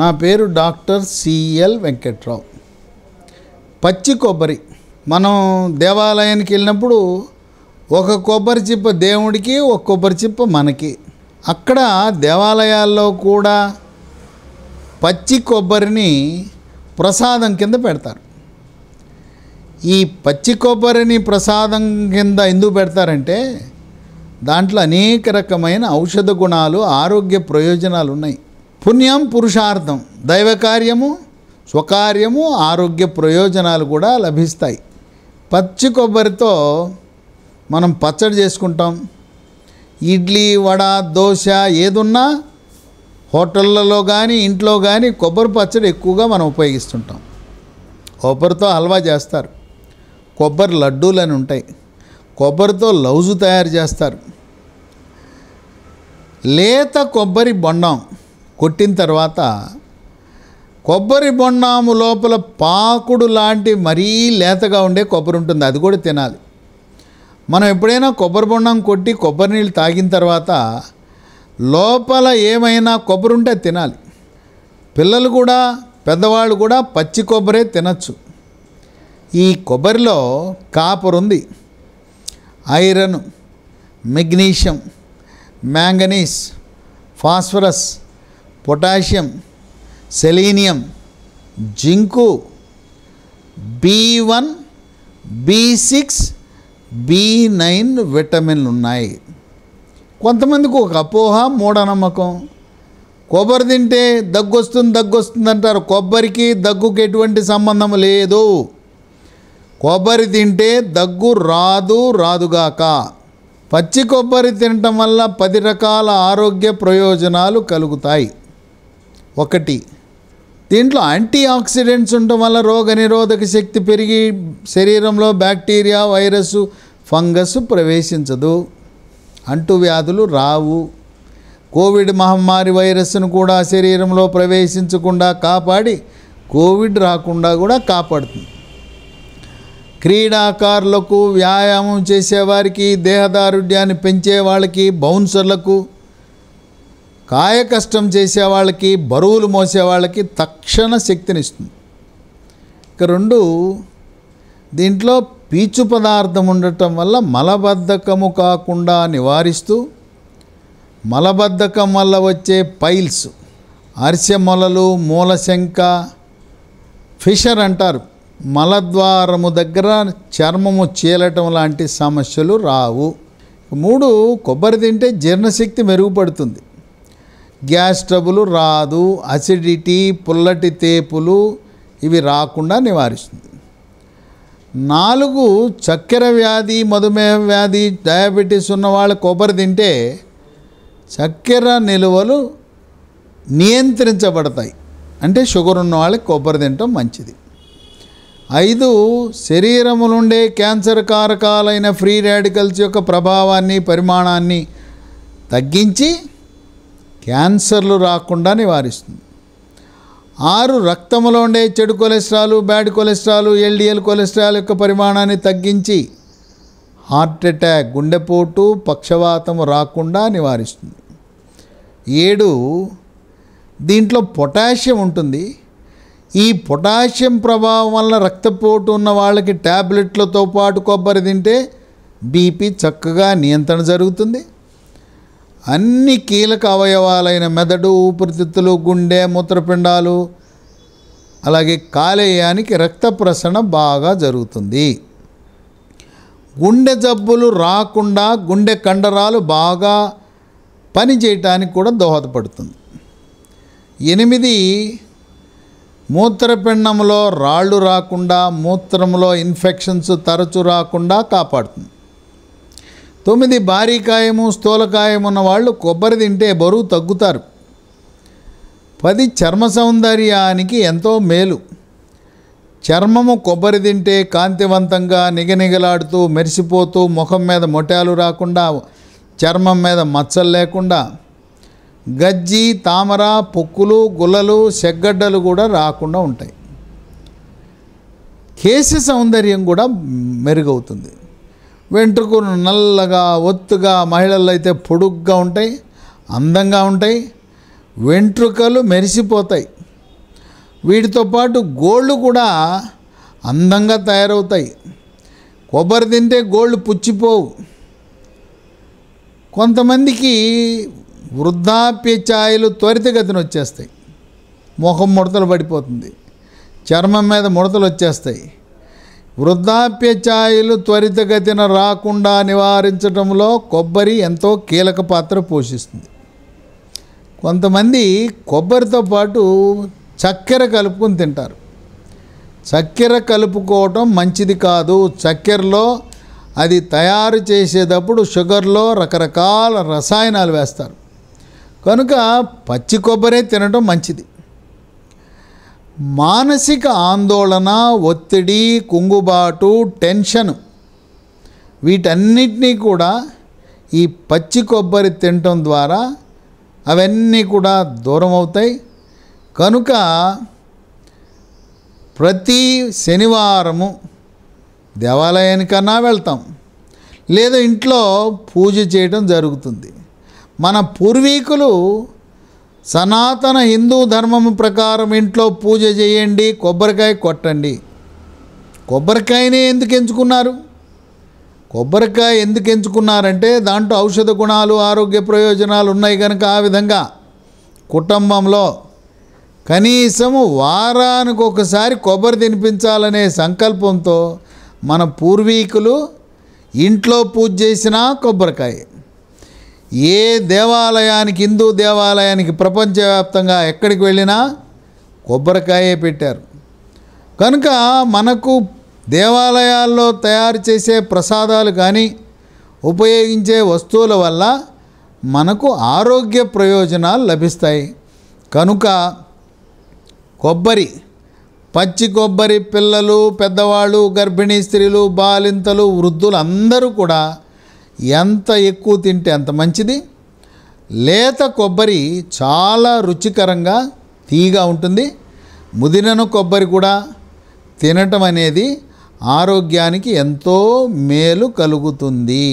నా పేరు doctor CL Venkatrao పచ్చి కొబ్బరి మనం దేవాలయానికి వెళ్ళినప్పుడు ఒక కొబ్బరి చిప్ప దేవుడికి ఒక కొబ్బరి చిప్ప మనకి అక్కడ దేవాలయాల్లో కూడా పచ్చి కొబ్బరిని ప్రసాదం కింద పెడతారు ఈ పచ్చి కొబ్బరిని ప్రసాదం కింద ఎందుకు పెడతారంటే దాంట్లో అనేక రకమైన ఔషధ గుణాలు ఆరోగ్య ప్రయోజనాలు ఉన్నాయి పుణ్యం పురుషార్థం దైవ కార్యము స్వకార్యము ఆరోగ్య ప్రయోజనాలు కూడా లభిస్తాయి పచ్చి కొబ్బరితో మనం పచ్చడి చేసుకుంటాం ఇడ్లీ వడ దోశ ఏదున్నా హోటళ్ళలో కానీ ఇంట్లో కానీ కొబ్బరి పచ్చడి ఎక్కువగా మనం ఉపయోగిస్తుంటాం కొబ్బరితో హల్వా చేస్తారు కొబ్బరి లడ్డూలు అని ఉంటాయి కొబ్బరితో లౌజు తయారు చేస్తారు లేత కొబ్బరి బొండం కొట్టిన తర్వాత కొబ్బరి బొన్నాము లోపల పాకుడు లాంటి మరీ లేతగా ఉండే కొబ్బరి ఉంటుంది అది కూడా తినాలి మనం ఎప్పుడైనా కొబ్బరి బొండం కొట్టి కొబ్బరి నీళ్ళు తాగిన తర్వాత లోపల ఏమైనా కొబ్బరి ఉంటే తినాలి పిల్లలు కూడా పెద్దవాళ్ళు కూడా పచ్చి కొబ్బరే తినచ్చు ఈ కొబ్బరిలో కాపర్ ఉంది iron magnesium manganese phosphorus potassium selenium zinc B one B six B nine విటమిన్లు ఉన్నాయి కొంతమందికి ఒక అపోహ మూఢనమ్మకం కొబ్బరి తింటే దగ్గు వస్తుంది దగ్గు వస్తుంది అంటారు కొబ్బరికి దగ్గుకి ఎటువంటి సంబంధం లేదు కొబ్బరి తింటే దగ్గు రాదు రాదుగాక పచ్చి కొబ్బరి తినటం వల్ల పది రకాల ఆరోగ్య ప్రయోజనాలు కలుగుతాయి ఒకటి దీంట్లో యాంటీ ఆక్సిడెంట్స్ ఉండటం వల్ల రోగ నిరోధక శక్తి పెరిగి శరీరంలో బ్యాక్టీరియా వైరస్ ఫంగస్ ప్రవేశించదు అంటువ్యాధులు రావు కోవిడ్ మహమ్మారి వైరస్ను కూడా శరీరంలో ప్రవేశించకుండా కాపాడి కోవిడ్ రాకుండా కూడా కాపాడుతుంది క్రీడాకారులకు వ్యాయామం చేసేవారికి దేహదారుఢ్యాన్ని పెంచే వాళ్ళకి బౌన్సర్లకు కాయకష్టం చేసేవాళ్ళకి బరువులు మోసేవాళ్ళకి తక్షణ శక్తినిస్తుంది ఇక రెండు దీంట్లో పీచు పదార్థం ఉండటం వల్ల మలబద్ధకము కాకుండా నివారిస్తూ మలబద్ధకం వల్ల వచ్చే పైల్స్ అరిసెమొలలు మూలశంక ఫిషర్ అంటారు మలద్వారము దగ్గర చర్మము చీలటం లాంటి సమస్యలు రావు మూడు కొబ్బరి తింటే జీర్ణశక్తి మెరుగుపడుతుంది గ్యాస్ ట్రబుల్ రాదు అసిడిటీ పుల్లటి తేపులు ఇవి రాకుండా నివారిస్తుంది నాలుగు చక్కెర వ్యాధి మధుమేహ వ్యాధి డయాబెటీస్ ఉన్న వాళ్ళు కొబ్బరి తింటే చక్కెర నిలువలు నియంత్రించబడతాయి అంటే షుగర్ ఉన్న వాళ్ళకి కొబ్బరి తినటం మంచిది ఐదు శరీరములుండే క్యాన్సర్ కారకాలైన ఫ్రీ రాడికల్స్ యొక్క ప్రభావాన్ని పరిమాణాన్ని తగ్గించి క్యాన్సర్లు రాకుండా నివారిస్తుంది ఆరు రక్తంలో ఉండే చెడు cholesterol bad cholesterol LDL cholesterol యొక్క పరిమాణాన్ని తగ్గించి హార్ట్ అటాక్ గుండెపోటు పక్షవాతం రాకుండా నివారిస్తుంది ఏడు దీంట్లో పొటాషియం ఉంటుంది ఈ పొటాషియం ప్రభావం వల్ల రక్తపోటు ఉన్న వాళ్ళకి ట్యాబ్లెట్లతో పాటు కొబ్బరి తింటే బీపీ చక్కగా నియంత్రణ జరుగుతుంది అన్ని కీలక అవయవాలైన మెదడు ఊపిరితిత్తులు గుండె మూత్రపిండాలు అలాగే కాలేయానికి రక్త ప్రసరణ బాగా జరుగుతుంది గుండె జబ్బులు రాకుండా గుండె కండరాలు బాగా పని చేయటానికి కూడా దోహదపడుతుంది ఎనిమిది మూత్రపిండంలో రాళ్ళు రాకుండా మూత్రంలో ఇన్ఫెక్షన్స్ తరచు రాకుండా కాపాడుతుంది తొమ్మిది భారీకాయము స్థూలకాయం ఉన్నవాళ్ళు కొబ్బరి తింటే బరువు తగ్గుతారు పది చర్మ సౌందర్యానికి ఎంతో మేలు చర్మము కొబ్బరి తింటే కాంతివంతంగా నిగనిగలాడుతూ మెరిసిపోతూ ముఖం మీద మొటాలు రాకుండా చర్మం మీద మచ్చలు లేకుండా గజ్జి తామర పొక్కులు గుల్లలు సెగ్గడ్డలు కూడా రాకుండా ఉంటాయి కేశ సౌందర్యం కూడా మెరుగవుతుంది వెంట్రుకలు నల్లగా ఒత్తుగా మహిళలు అయితే పొడుగ్గా ఉంటాయి అందంగా ఉంటాయి వెంట్రుకలు మెరిసిపోతాయి వీటితో పాటు గోళ్ళు కూడా అందంగా తయారవుతాయి కొబ్బరి తింటే గోళ్ళు పుచ్చిపోవు కొంతమందికి వృద్ధాప్య ఛాయలు త్వరితగతిన వచ్చేస్తాయి ముఖం ముడతలు పడిపోతుంది చర్మం మీద ముడతలు వచ్చేస్తాయి వృద్ధాప్య ఛాయలు త్వరితగతిన రాకుండా నివారించడంలో కొబ్బరి ఎంతో కీలక పాత్ర పోషిస్తుంది కొంతమంది కొబ్బరితో పాటు చక్కెర కలుపుకొని తింటారు చక్కెర కలుపుకోవటం మంచిది కాదు చక్కెరలో అది తయారు చేసేటప్పుడు షుగర్లో రకరకాల రసాయనాలు వేస్తారు కనుక పచ్చి కొబ్బరే తినటం మంచిది మానసిక ఆందోళన ఒత్తిడి కుంగుబాటు టెన్షన్ వీటన్నిటినీ కూడా ఈ పచ్చి కొబ్బరి తినటం ద్వారా అవన్నీ కూడా దూరం అవుతాయి కనుక ప్రతి శనివారము దేవాలయానికన్నా వెళ్తాం లేదా ఇంట్లో పూజ చేయటం జరుగుతుంది మన పూర్వీకులు సనాతన హిందూ ధర్మం ప్రకారం ఇంట్లో పూజ చేయండి కొబ్బరికాయ కొట్టండి కొబ్బరికాయనే ఎందుకు ఎంచుకున్నారు కొబ్బరికాయ ఎందుకు ఎంచుకున్నారంటే దాంట్లో ఔషధ గుణాలు ఆరోగ్య ప్రయోజనాలు ఉన్నాయి కనుక ఆ విధంగా కుటుంబంలో కనీసము వారానికి ఒకసారి కొబ్బరి తినిపించాలనే సంకల్పంతో మన పూర్వీకులు ఇంట్లో పూజ చేసిన కొబ్బరికాయ ఏ దేవాలయానికి హిందూ దేవాలయానికి ప్రపంచవ్యాప్తంగా ఎక్కడికి వెళ్ళినా కొబ్బరికాయే పెట్టారు కనుక మనకు దేవాలయాల్లో తయారు చేసే ప్రసాదాలు కానీ ఉపయోగించే వస్తువుల వల్ల మనకు ఆరోగ్య ప్రయోజనాలు లభిస్తాయి కనుక కొబ్బరి పచ్చి కొబ్బరి పిల్లలు పెద్దవాళ్ళు గర్భిణీ స్త్రీలు బాలింతలు వృద్ధులు అందరూ కూడా ఎంత ఎక్కువ తింటే అంత మంచిది లేత కొబ్బరి చాలా రుచికరంగా తీగా ఉంటుంది ముదినను కొబ్బరి కూడా తినటం అనేది ఆరోగ్యానికి ఎంతో మేలు కలుగుతుంది